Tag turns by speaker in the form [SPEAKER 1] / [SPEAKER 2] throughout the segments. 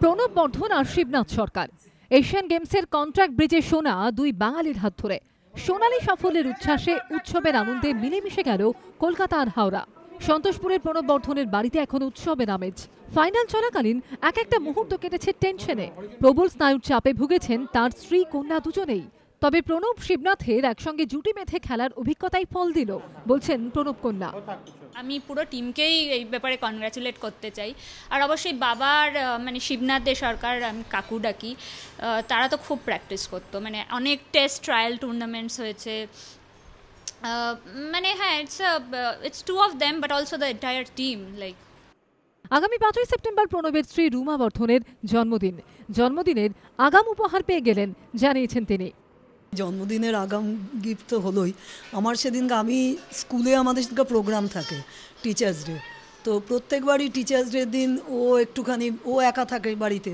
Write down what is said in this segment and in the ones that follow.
[SPEAKER 1] প্রণব বর্ধন আর শিবনাথ সরকার এশিয়ান গেমসের কন্ট্রাক্ট ব্রিজে সোনা দুই বাঙালির হাত ধরে সোনালী সাফল্যের উচ্ছ্বাসে উৎসবের আনন্দে মিলেমিশে গেল কলকাতা আর হাওড়া সন্তোষপুরের প্রণব বর্ধনের বাড়িতে এখন উৎসবের আমেজ ফাইনাল চলাকালীন এক একটা মুহূর্ত কেটেছে টেনশনে প্রবল স্নায়ুর চাপে ভুগেছেন তার স্ত্রী কন্যা দুজনেই তবে প্রণব শিবনাথের একসঙ্গে জুটি মেথে খেলার অভিজ্ঞতাই ফল দিল বলছেন প্রণব কন্যা
[SPEAKER 2] আমি পুরো টিমকেই এই ব্যাপারে কনগ্রাচুলেট করতে চাই আর অবশ্যই বাবার মানে শিবনাথ দে সরকার আমি কাকু ডাকি তারা তো খুব প্র্যাকটিস করতো মানে অনেক টেস্ট ট্রায়াল টুর্নামেন্টস হয়েছে মানে হ্যাঁ it's it's two of them but also the entire team like
[SPEAKER 1] আগামী পাঁচই সেপ্টেম্বর প্রণবের স্ত্রী রুমা বর্ধনের জন্মদিন জন্মদিনের আগাম উপহার পেয়ে গেলেন জানিয়েছেন তিনি
[SPEAKER 3] জন্মদিনের আগাম গিফট তো হলোই আমার সেদিনকে আমি স্কুলে আমাদের সেদিনকে প্রোগ্রাম থাকে টিচার্স ডে তো প্রত্যেকবারই টিচার্স ডের দিন ও একটুখানি ও একা থাকে বাড়িতে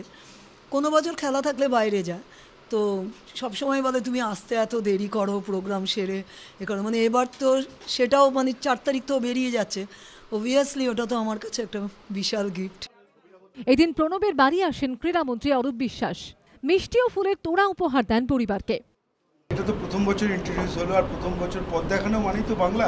[SPEAKER 3] কোনো বছর খেলা থাকলে বাইরে যায় তো সবসময় বলে তুমি আসতে এত দেরি করো প্রোগ্রাম সেরে এ করো মানে এবার তো সেটাও মানে
[SPEAKER 1] চার তারিখ তো বেরিয়ে যাচ্ছে অবভিয়াসলি ওটা তো আমার কাছে একটা বিশাল গিফট এদিন প্রণবের বাড়ি আসেন ক্রীড়ামন্ত্রী অরূপ বিশ্বাস মিষ্টি ও ফুলের তোড়া উপহার দেন পরিবারকে
[SPEAKER 4] এটা তো প্রথম বছর ইন্ট্রোডিউস হলো আর প্রথম বছর পথ দেখানো মানেই তো বাংলা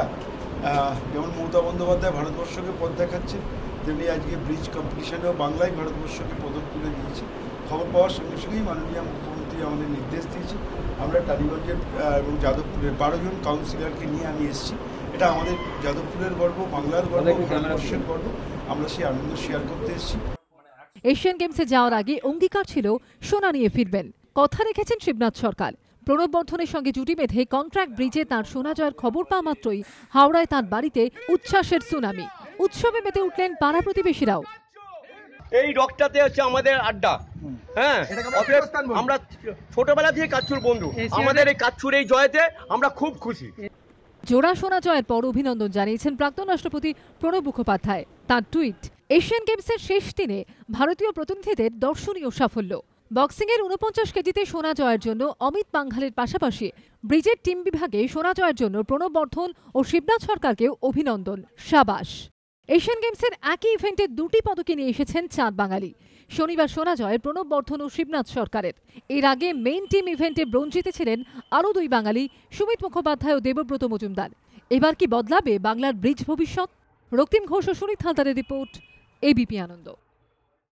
[SPEAKER 4] যেমন মমতা বন্দ্যোপাধ্যায় ভারতবর্ষকে পথ দেখাচ্ছে তেমনি আজকে ব্রিজ কম্পিটিশনেও বাংলায় ভারতবর্ষকে পদক তুলে দিয়েছে খবর পাওয়ার সঙ্গে সঙ্গেই মাননীয় মুখ্যমন্ত্রী আমাদের নির্দেশ দিয়েছে আমরা টালিগঞ্জের এবং যাদবপুরের বারোজন কাউন্সিলরকে নিয়ে আমি এসেছি এটা আমাদের যাদবপুরের গর্ব বাংলার গর্ব ভারতবর্ষের গর্ব আমরা সেই আনন্দ শেয়ার করতে এসেছি
[SPEAKER 1] এশিয়ান গেমসে যাওয়ার আগে অঙ্গীকার ছিল সোনা নিয়ে ফিরবেন কথা রেখেছেন শিবনাথ সরকার প্রণব বর্ধনের সঙ্গে জুটি বেঁধে কন্ট্রাক্ট ব্রিজে তার সোনা জয়ের খবর পাওয়া মাত্রই হাওড়ায় তার বাড়িতে উচ্ছ্বাসের সুনামি উৎসবে মেতে উঠলেন পাড়া প্রতিবেশীরাও
[SPEAKER 4] এই রকটাতে হচ্ছে আমাদের আড্ডা হ্যাঁ আমরা ছোটবেলা থেকে কাচ্চুর বন্ধু আমাদের এই কাচ্চুর এই জয়তে আমরা খুব খুশি
[SPEAKER 1] জোড়া সোনা জয়ের পর অভিনন্দন জানিয়েছেন প্রাক্তন রাষ্ট্রপতি প্রণব মুখোপাধ্যায় তার টুইট এশিয়ান গেমসের শেষ দিনে ভারতীয় প্রতিনিধিদের দর্শনীয় সাফল্য বক্সিংয়ের উনপঞ্চাশ কেজিতে সোনা জয়ের জন্য অমিত পাংঘালের পাশাপাশি ব্রিজের টিম বিভাগে সোনা জয়ের জন্য প্রণব বর্ধন ও শিবনাথ সরকারকেও অভিনন্দন সাবাস এশিয়ান গেমসের একই ইভেন্টে দুটি পদকে নিয়ে এসেছেন চাঁদ বাঙালি শনিবার সোনা জয় প্রণব বর্ধন ও শিবনাথ সরকারের এর আগে মেইন টিম ইভেন্টে ব্রোঞ্জ জিতেছিলেন আরও দুই বাঙালি সুমিত মুখোপাধ্যায় ও দেবব্রত মজুমদার এবার কি বদলাবে বাংলার ব্রিজ ভবিষ্যৎ রক্তিম ঘোষ ও সুনীত হালদারের রিপোর্ট এবিপি আনন্দ